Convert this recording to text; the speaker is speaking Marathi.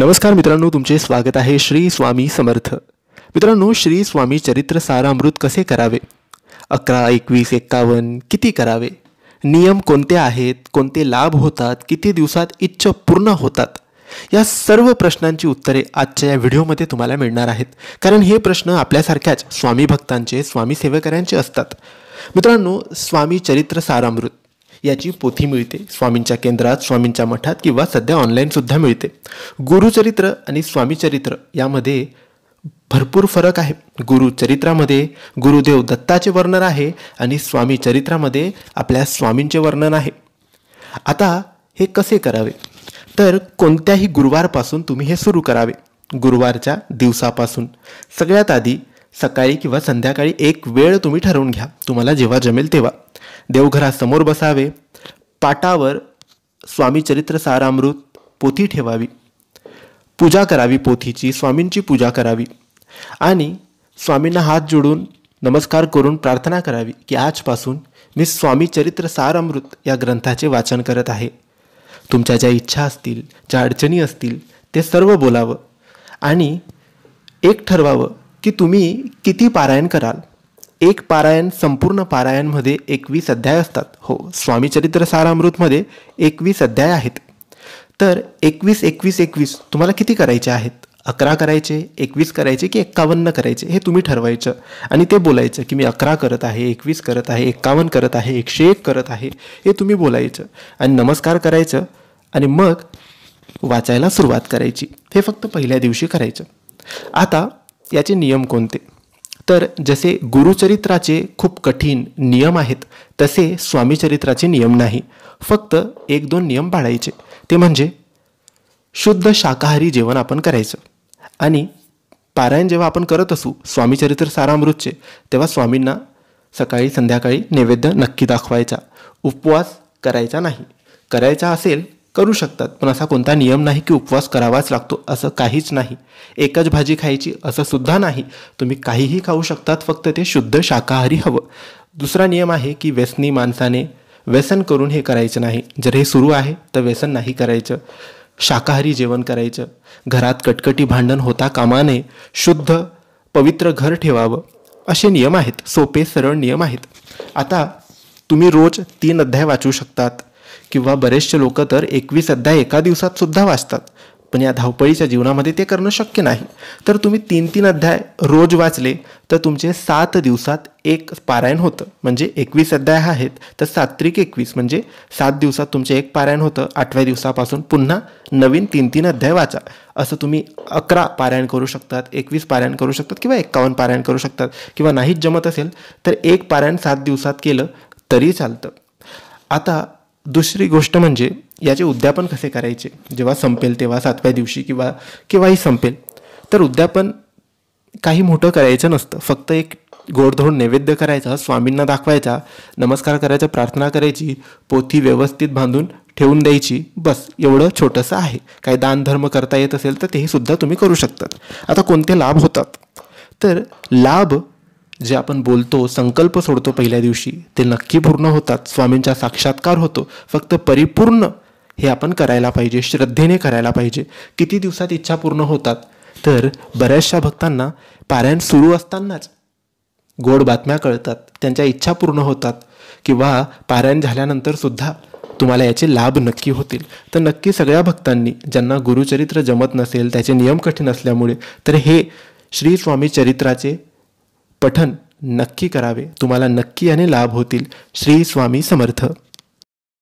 नमस्कार मित्रांनो तुमचे स्वागत आहे श्री स्वामी समर्थ मित्रांनो श्री स्वामी चरित्र सारामृत कसे करावे अकरा एकवीस एक्कावन्न किती करावे नियम कोणते आहेत कोणते लाभ होतात किती दिवसात इच्छा पूर्ण होतात या सर्व प्रश्नांची उत्तरे आजच्या या व्हिडिओमध्ये तुम्हाला मिळणार आहेत कारण हे प्रश्न आपल्यासारख्याच स्वामी भक्तांचे स्वामी सेवेकऱ्यांचे असतात मित्रांनो स्वामी चरित्र सारामृत याची पोथी मिळते स्वामींच्या केंद्रात स्वामींच्या मठात किंवा सध्या ऑनलाईनसुद्धा मिळते गुरुचरित्र आणि स्वामीचरित्र यामध्ये भरपूर फरक आहे गुरुचरित्रामध्ये गुरुदेव दत्ताचे वर्णन आहे आणि स्वामीचरित्रामध्ये आपल्या स्वामींचे वर्णन आहे आता हे कसे करावे तर कोणत्याही गुरुवारपासून तुम्ही हे सुरू करावे गुरुवारच्या दिवसापासून सगळ्यात आधी सकाळी किंवा संध्याकाळी एक वेळ तुम्ही ठरवून घ्या तुम्हाला जेव्हा जमेल तेव्हा देवघरासमोर बसावे पाटावर स्वामी चरित्र सारामृत पोथी ठेवावी पूजा करावी पोथीची स्वामींची पूजा करावी आणि स्वामींना हात जोडून नमस्कार करून प्रार्थना करावी की आजपासून मी स्वामी चरित्र सारामृत या ग्रंथाचे वाचन करत आहे तुमच्या ज्या इच्छा असतील ज्या अडचणी असतील ते सर्व बोलावं आणि एक ठरवावं की तुम्ही किती पारायण कराल एक पारायण संपूर्ण पारायणमध्ये एकवीस अध्याय असतात हो स्वामीचरित्र सारामृतमध्ये एकवीस अध्याय आहेत तर एकवीस एकवीस एकवीस तुम्हाला किती करायचे आहेत अकरा करायचे एकवीस करायचे की एक्कावन्न करायचे हे तुम्ही ठरवायचं आणि ते बोलायचं की मी अकरा करत आहे एकवीस करत आहे एक्कावन्न करत आहे एकशे एक करत आहे हे तुम्ही बोलायचं आणि नमस्कार करायचं आणि मग वाचायला सुरुवात करायची हे फक्त पहिल्या दिवशी करायचं आता याचे नियम कोणते तर जसे गुरुचरित्राचे खूप कठीण नियम आहेत तसे स्वामीचरित्राचे नियम नाही फक्त एक दोन नियम पाळायचे ते म्हणजे शुद्ध शाकाहारी जेवण आपण करायचं आणि पारायण जेव्हा आपण करत असू स्वामीचरित्र सारामृतचे तेव्हा स्वामींना सकाळी संध्याकाळी नैवेद्य नक्की दाखवायचा उपवास करायचा नाही करायचा असेल करू शकतात पण असा कोणता नियम नाही की उपवास करावाच लागतो असं काहीच नाही एकच भाजी खायची असं सुद्धा नाही तुम्ही काहीही खाऊ शकतात फक्त ते शुद्ध शाकाहारी हवं दुसरा नियम आहे की व्यसनी माणसाने व्यसन करून हे करायचं नाही जर हे सुरू आहे तर व्यसन नाही करायचं शाकाहारी जेवण करायचं घरात कटकटी भांडण होता कामाने शुद्ध पवित्र घर ठेवावं असे नियम आहेत सोपे सरळ नियम आहेत आता तुम्ही रोज तीन अध्याय वाचू शकतात किंवा बरेचसे लोक तर एकवीस अध्याय एका दिवसात सुद्धा वाचतात पण या धावपळीच्या जीवनामध्ये ते करणं शक्य नाही तर तुम्ही तीन तीन अध्याय रोज वाचले तर तुमचे सात दिवसात एक पारायण होतं म्हणजे एकवीस अध्याय आहेत तर सात्विक एकवीस म्हणजे सात दिवसात तुमचे एक पारायण होतं आठव्या दिवसापासून पुन्हा नवीन तीन तीन अध्याय वाचा असं तुम्ही अकरा पारायण करू शकतात एकवीस पारायण करू शकतात किंवा एक्कावन्न पारायण करू शकतात किंवा नाहीच जमत असेल तर एक पारायण सात दिवसात केलं तरी चालतं आता दुसरी गोष्ट म्हणजे याचे उद्यापन कसे करायचे जेव्हा संपेल तेव्हा सातव्या दिवशी किंवा केव्हाही संपेल तर उद्यापन काही मोठं करायचं नसतं फक्त एक गोडधोड नैवेद्य करायचा स्वामींना दाखवायचा नमस्कार करायचा प्रार्थना करायची पोथी व्यवस्थित बांधून ठेवून द्यायची बस एवढं छोटंसं आहे काही दानधर्म करता येत असेल तर तेही सुद्धा तुम्ही करू शकतात आता कोणते लाभ होतात तर लाभ जे आपण बोलतो संकल्प सोडतो पहिल्या दिवशी ते नक्की पूर्ण होतात स्वामींचा साक्षात्कार होतो फक्त परिपूर्ण हे आपण करायला पाहिजे श्रद्धेने करायला पाहिजे किती दिवसात इच्छा पूर्ण होतात तर बऱ्याचशा भक्तांना पारायण सुरू असतानाच गोड बातम्या कळतात त्यांच्या इच्छा पूर्ण होतात किंवा पारायण झाल्यानंतर सुद्धा तुम्हाला याचे लाभ नक्की होतील तर नक्की सगळ्या भक्तांनी ज्यांना गुरुचरित्र जमत नसेल त्याचे नियम कठीण असल्यामुळे तर हे श्री स्वामी चरित्राचे पठन नक्की करावे तुम्हाला नक्की याने लाभ होतील श्री स्वामी समर्थ